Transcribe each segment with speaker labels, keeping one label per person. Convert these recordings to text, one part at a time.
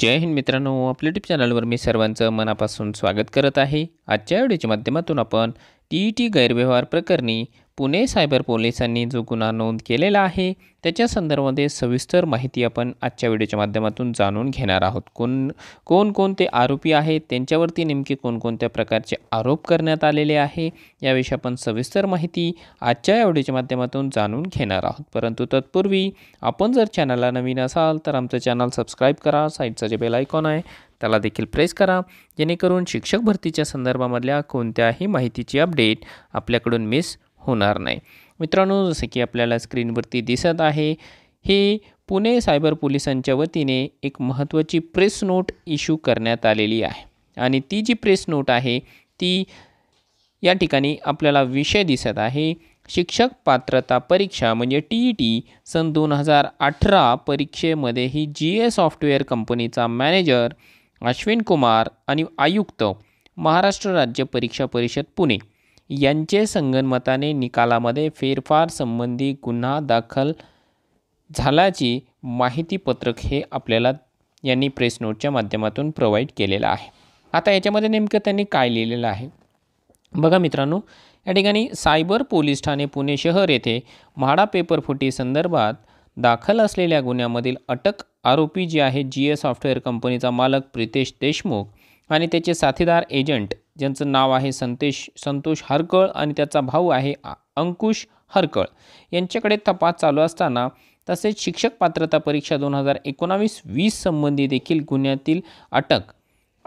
Speaker 1: जय हिंद मित्रांनो आपल्या यूट्यूब चॅनलवर मी सर्वांचं मनापासून स्वागत करत आहे आजच्या व्हिडिओच्या माध्यमातून आपण टी ई टी गैरव्यवहार प्रकरणी पुणे सायबर पोलिसांनी जो गुन्हा नोंद केलेला आहे त्याच्या संदर्भामध्ये सविस्तर माहिती आपण आजच्या व्हिडिओच्या माध्यमातून जाणून घेणार आहोत कोण कोणकोणते आरोपी आहेत त्यांच्यावरती नेमके कोणकोणत्या प्रकारचे आरोप करण्यात आलेले आहे याविषयी आपण सविस्तर माहिती आजच्या या व्हिडिओच्या माध्यमातून जाणून घेणार आहोत परंतु तत्पूर्वी आपण जर चॅनलला नवीन असाल तर आमचं चॅनल सबस्क्राईब करा साईडचं जे बेल आयकॉन आहे त्याला देखील प्रेस करा जेणेकरून शिक्षक भरतीच्या संदर्भामधल्या कोणत्याही माहितीची अपडेट आपल्याकडून मिस होणार नाही मित्रांनो जसं की आपल्याला स्क्रीनवरती दिसत आहे हे पुणे सायबर पोलिसांच्या वतीने एक महत्त्वाची प्रेस नोट इश्यू करण्यात आलेली आहे आणि ती जी प्रेस नोट आहे ती या ठिकाणी आपल्याला विषय दिसत आहे शिक्षक पात्रता परीक्षा म्हणजे टी ई टी सन दोन हजार अठरा परीक्षेमध्ये ही जी ए सॉफ्टवेअर कंपनीचा मॅनेजर अश्विन कुमार आणि आयुक्त महाराष्ट्र राज्य परीक्षा परिषद पुणे यांचे संगनमताने निकालामध्ये फेरफार संबंधी गुन्हा दाखल झाल्याची माहितीपत्रक हे आपल्याला यांनी प्रेस नोटच्या माध्यमातून प्रोव्हाइड केलेलं आहे आता याच्यामध्ये नेमकं त्यांनी काय लिहिलेलं आहे बघा मित्रांनो या ठिकाणी सायबर पोलीस ठाणे पुणे शहर येथे म्हाडा पेपरफुटी संदर्भात दाखल असलेल्या गुन्ह्यामधील अटक आरोपी जे आहे जी ए सॉफ्टवेअर कंपनीचा मालक प्रितेश देशमुख आणि त्याचे साथीदार एजंट ज्यांचं नाव आहे संतेश संतोष हरकळ आणि त्याचा भाऊ आहे अंकुश हरकळ यांच्याकडे तपास चालू असताना तसेच शिक्षक पात्रता परीक्षा दोन हजार एकोणावीस वीस संबंधी देखील गुन्ह्यातील अटक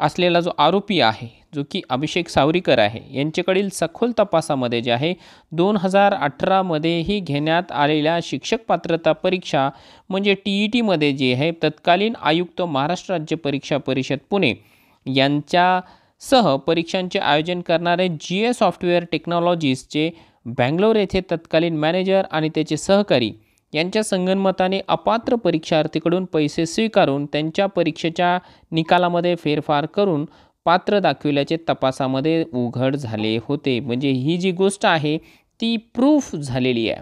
Speaker 1: असलेला जो आरोपी आहे जो की अभिषेक सावरीकर आहे यांच्याकडील सखोल तपासामध्ये जे आहे दोन हजार अठरामध्येही घेण्यात आलेल्या शिक्षक पात्रता परीक्षा म्हणजे टी ई e टीमध्ये जे आहे तत्कालीन आयुक्त महाराष्ट्र राज्य परीक्षा परिषद पुणे यांच्या सह परीक्षांचे आयोजन करणारे जी ए सॉफ्टवेअर टेक्नॉलॉजीजचे बँगलोर येथे तत्कालीन मॅनेजर आणि त्याचे सहकारी यांच्या संगनमताने अपात्र परीक्षार्थीकडून पैसे स्वीकारून त्यांच्या परीक्षेच्या निकालामध्ये फेरफार करून पात्र दाखविल्याचे तपासामध्ये उघड झाले होते म्हणजे ही जी गोष्ट आहे ती प्रूफ झालेली आहे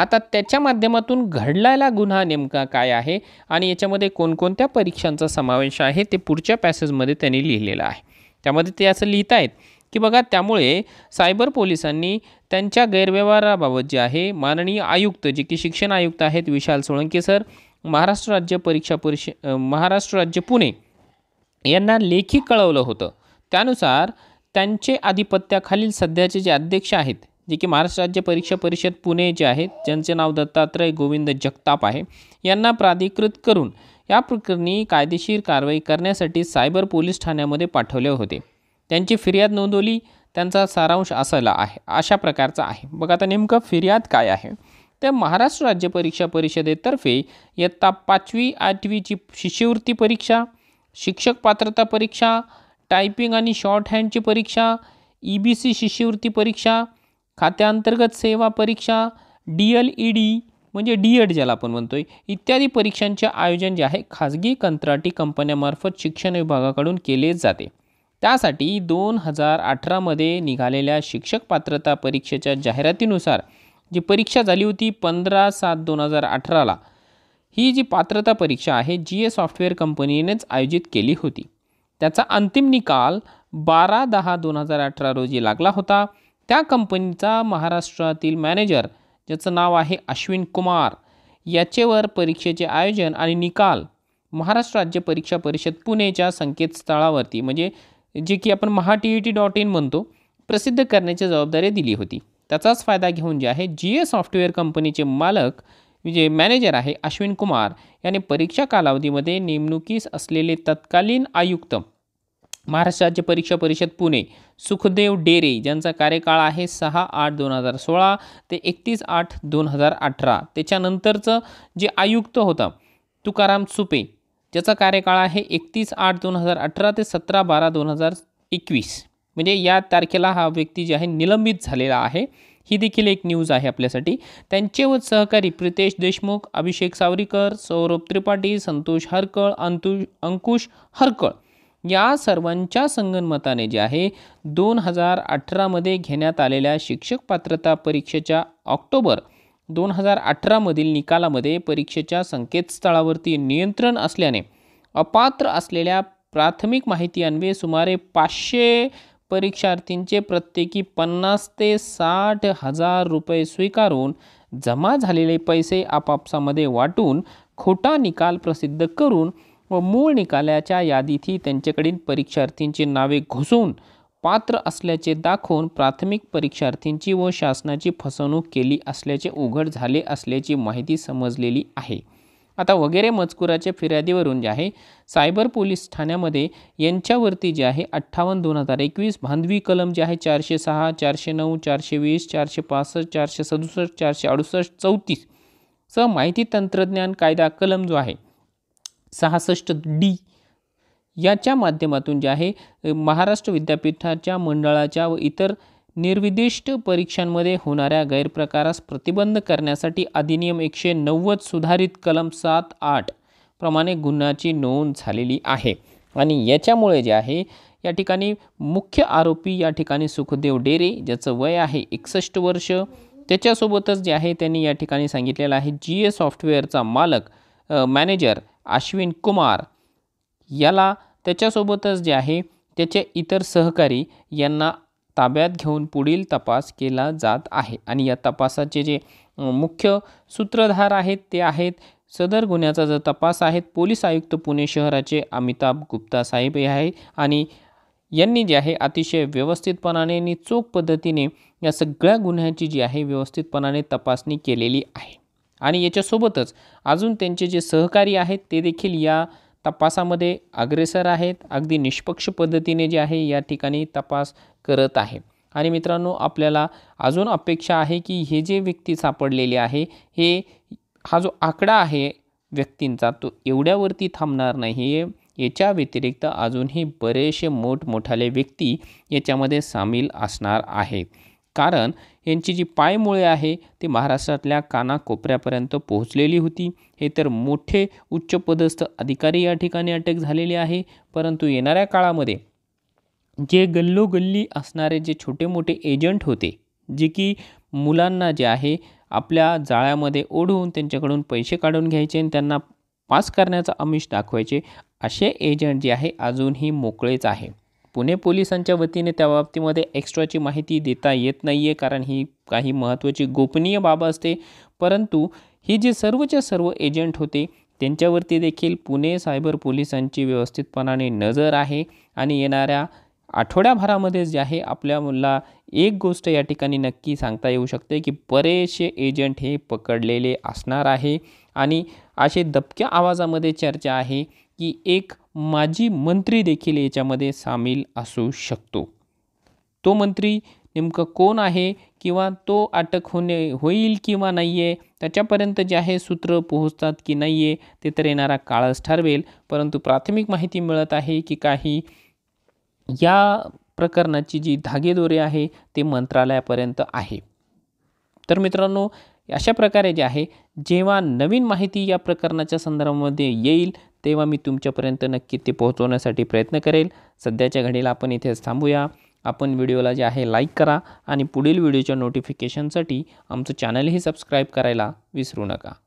Speaker 1: आता त्याच्या माध्यमातून घडलेला गुन्हा नेमका काय आहे आणि याच्यामध्ये कोणकोणत्या परीक्षांचा समावेश आहे ते पुढच्या पॅसेजमध्ये त्यांनी लिहिलेलं आहे त्यामध्ये ते असं लिहित आहेत की बघा त्यामुळे सायबर पोलिसांनी त्यांच्या गैरव्यवहाराबाबत जे आहे माननीय आयुक्त जे की शिक्षण आयुक्त आहेत विशाल सोळंके सर महाराष्ट्र राज्य परीक्षा परिषद महाराष्ट्र राज्य पुणे यांना लेखी कळवलं होतं त्यानुसार त्यांचे आधिपत्याखालील सध्याचे जे अध्यक्ष आहेत जे की महाराष्ट्र राज्य परीक्षा परिषद पुणे जे आहेत ज्यांचे नाव दत्तात्रय गोविंद जगताप आहे यांना प्राधिकृत करून या प्रकरणी कायदेशीर कारवाई करण्यासाठी सायबर पोलीस ठाण्यामध्ये पाठवले होते त्यांची फिर्याद नोंदवली त्यांचा सारांश असायला आहे अशा प्रकारचा आहे बघा आता नेमकं फिर्याद काय आहे तर महाराष्ट्र राज्य परीक्षा परिषदेतर्फे इयत्ता पाचवी आठवीची शिष्यवृत्ती परीक्षा शिक्षक पात्रता परीक्षा टायपिंग आणि शॉर्ट हँडची परीक्षा ई बी सी शिष्यवृत्ती परीक्षा खात्याअंतर्गत सेवा परीक्षा डी एल ई डी म्हणजे डी एड e ज्याला आपण म्हणतोय इत्यादी परीक्षांचे आयोजन जे आहे खाजगी कंत्राटी कंपन्यामार्फत शिक्षण विभागाकडून केले जाते त्यासाठी दोन हजार अठरामध्ये निघालेल्या शिक्षक पात्रता परीक्षेच्या जाहिरातीनुसार जी परीक्षा झाली होती पंधरा सात दोन हजार अठराला ही जी पात्रता परीक्षा आहे जी ए सॉफ्टवेअर कंपनीनेच आयोजित केली होती त्याचा अंतिम निकाल बारा दहा दोन हजार अठरा रोजी लागला होता त्या कंपनीचा महाराष्ट्रातील मॅनेजर ज्याचं नाव आहे अश्विन कुमार याचेवर परीक्षेचे आयोजन आणि निकाल महाराष्ट्र राज्य परीक्षा परिषद पुणेच्या संकेतस्थळावरती म्हणजे जे की आपण Maha T E T dot in म्हणतो प्रसिद्ध करण्याची जबाबदारी दिली होती त्याचाच फायदा घेऊन जे आहे जी ए सॉफ्टवेअर कंपनीचे मालक जे मॅनेजर आहे अश्विन कुमार याने परीक्षा कालावधीमध्ये नेमणुकीस असलेले तत्कालीन आयुक्त महाराष्ट्र राज्य परीक्षा परिषद पुणे सुखदेव डेरे ज्यांचा कार्यकाळ आहे सहा आठ दोन हजार सोळा ते एकतीस आठ दोन हजार अठरा त्याच्यानंतरचं जे आयुक्त होता तुकाराम सुपे ज्याचा कार्यकाळ आहे एकतीस आठ दोन हजार अठरा ते सतरा बारा दोन हजार एकवीस म्हणजे या तारखेला हा व्यक्ती जे आहे निलंबित झालेला आहे ही देखील एक न्यूज आहे आपल्यासाठी त्यांचे व सहकारी प्रितेश देशमुख अभिषेक सावरीकर सौरभ त्रिपाठी संतोष हरकळ अंतुष अंकुश हरकळ या सर्वांच्या संगणमताने जे आहे दोन हजार अठरामध्ये घेण्यात आलेल्या शिक्षक पात्रता परीक्षेच्या ऑक्टोबर दोन हजार अठरामधील निकालामध्ये परीक्षेच्या संकेतस्थळावरती नियंत्रण असल्याने अपात्र असलेल्या प्राथमिक माहिती अन्वे सुमारे पाचशे परीक्षार्थींचे प्रत्येकी पन्नास ते साठ हजार रुपये स्वीकारून जमा झालेले पैसे आपापसामध्ये वाटून खोटा निकाल प्रसिद्ध करून व मूळ निकालाच्या यादीतही त्यांच्याकडील परीक्षार्थींची नावे घुसून पात्र असल्याचे दाखवून प्राथमिक परीक्षार्थींची व शासनाची फसवणूक केली असल्याचे उघड झाले असल्याची माहिती समजलेली आहे आता वगैरे मजकुराच्या फिर्यादीवरून जे आहे सायबर पोलीस ठाण्यामध्ये यांच्यावरती जे आहे अठ्ठावन्न दोन हजार एकवीस भांधवी कलम जे आहे चारशे सहा चारशे नऊ चारशे वीस चारशे पासष्ट चारशे सदुसष्ट चारशे अडुसष्ट चौतीस स माहिती तंत्रज्ञान कायदा कलम जो आहे सहासष्ट डी याच्या माध्यमातून जे आहे महाराष्ट्र विद्यापीठाच्या मंडळाच्या व इतर निर्विदिष्ट परीक्षांमध्ये होणाऱ्या गैरप्रकारास प्रतिबंध करण्यासाठी अधिनियम एकशे नव्वद सुधारित कलम सात आठ प्रमाणे गुन्ह्याची नोंद झालेली आहे आणि याच्यामुळे जे आहे या ठिकाणी मुख्य आरोपी या ठिकाणी सुखदेव डेरे ज्याचं वय आहे एकसष्ट वर्ष त्याच्यासोबतच जे आहे त्यांनी या ठिकाणी सांगितलेलं आहे जी ए सॉफ्टवेअरचा मालक मॅनेजर अश्विन कुमार याला त्याच्यासोबतच जे आहे त्याचे इतर सहकारी यांना ताब्यात घेऊन पुढील तपास केला जात आहे आणि या तपासाचे जे मुख्य सूत्रधार आहेत ते आहेत सदर गुन्ह्याचा जो तपास आहेत पोलीस आयुक्त पुणे शहराचे अमिताभ गुप्ता साहेब हे आहे आणि यांनी जे आहे अतिशय व्यवस्थितपणाने आणि चोख पद्धतीने या सगळ्या गुन्ह्याची जी आहे व्यवस्थितपणाने तपासणी केलेली आहे आणि याच्यासोबतच अजून त्यांचे जे सहकारी आहेत ते देखील या तपासामध्ये अग्रेसर आहेत अगदी निष्पक्ष पद्धतीने जे आहे या ठिकाणी तपास करत आहे आणि मित्रांनो आपल्याला अजून अपेक्षा आहे की हे जे व्यक्ती सापडलेले आहे हे हा जो आकडा आहे व्यक्तींचा तो एवढ्यावरती थांबणार नाही आहे याच्या व्यतिरिक्त अजूनही बरेचसे मोठमोठाले व्यक्ती याच्यामध्ये सामील असणार आहेत कारण यांची जी पायमुळे आहे ती महाराष्ट्रातल्या कानाकोपऱ्यापर्यंत पोहोचलेली होती हे तर मोठे उच्चपदस्थ अधिकारी या ठिकाणी अटक झालेले आहे परंतु येणाऱ्या काळामध्ये जे गल्लोगल्ली असणारे जे छोटे मोठे एजंट होते जे की मुलांना जे आहे आपल्या जाळ्यामध्ये ओढून त्यांच्याकडून पैसे काढून घ्यायचे आणि त्यांना पास करण्याचा अमिष दाखवायचे असे एजंट जे आहे अजूनही मोकळेच आहे पुणे पोलिसांच्या वतीने त्या बाबतीमध्ये एक्स्ट्राची माहिती देता येत नाही आहे कारण ही काही महत्त्वाची गोपनीय बाब असते परंतु ही जी सर्वच्या सर्व एजंट होते त्यांच्यावरती देखील पुणे सायबर पोलिसांची व्यवस्थितपणाने नजर आहे आणि येणाऱ्या आठवड्याभरामध्ये जे आहे आपल्या मुला एक गोष्ट या ठिकाणी नक्की सांगता येऊ शकते की बरेचसे एजंट हे पकडलेले असणार आहे आणि असे दबक्या आवाजामध्ये चर्चा आहे की एक माजी मंत्री देखील याच्यामध्ये सामील असू शकतो तो मंत्री नेमकं कोण आहे किंवा तो अटक होणे होईल किंवा नाही आहे त्याच्यापर्यंत जे आहे सूत्र पोहोचतात की नाही आहे ते तर येणारा काळच ठरवेल परंतु प्राथमिक माहिती मिळत आहे की काही या प्रकरणाची जी धागेदोरे आहे ते मंत्रालयापर्यंत आहे तर मित्रांनो अशा प्रकारे जे आहे जेव्हा नवीन माहिती या प्रकरणाच्या संदर्भामध्ये येईल तेव्हा मी तुमच्यापर्यंत नक्की ते पोहोचवण्यासाठी प्रयत्न करेल सध्याच्या घडीला आपण इथेच थांबूया आपण व्हिडिओला जे आहे लाईक करा आणि पुढील व्हिडिओच्या नोटिफिकेशनसाठी आमचं चॅनलही सबस्क्राईब करायला विसरू नका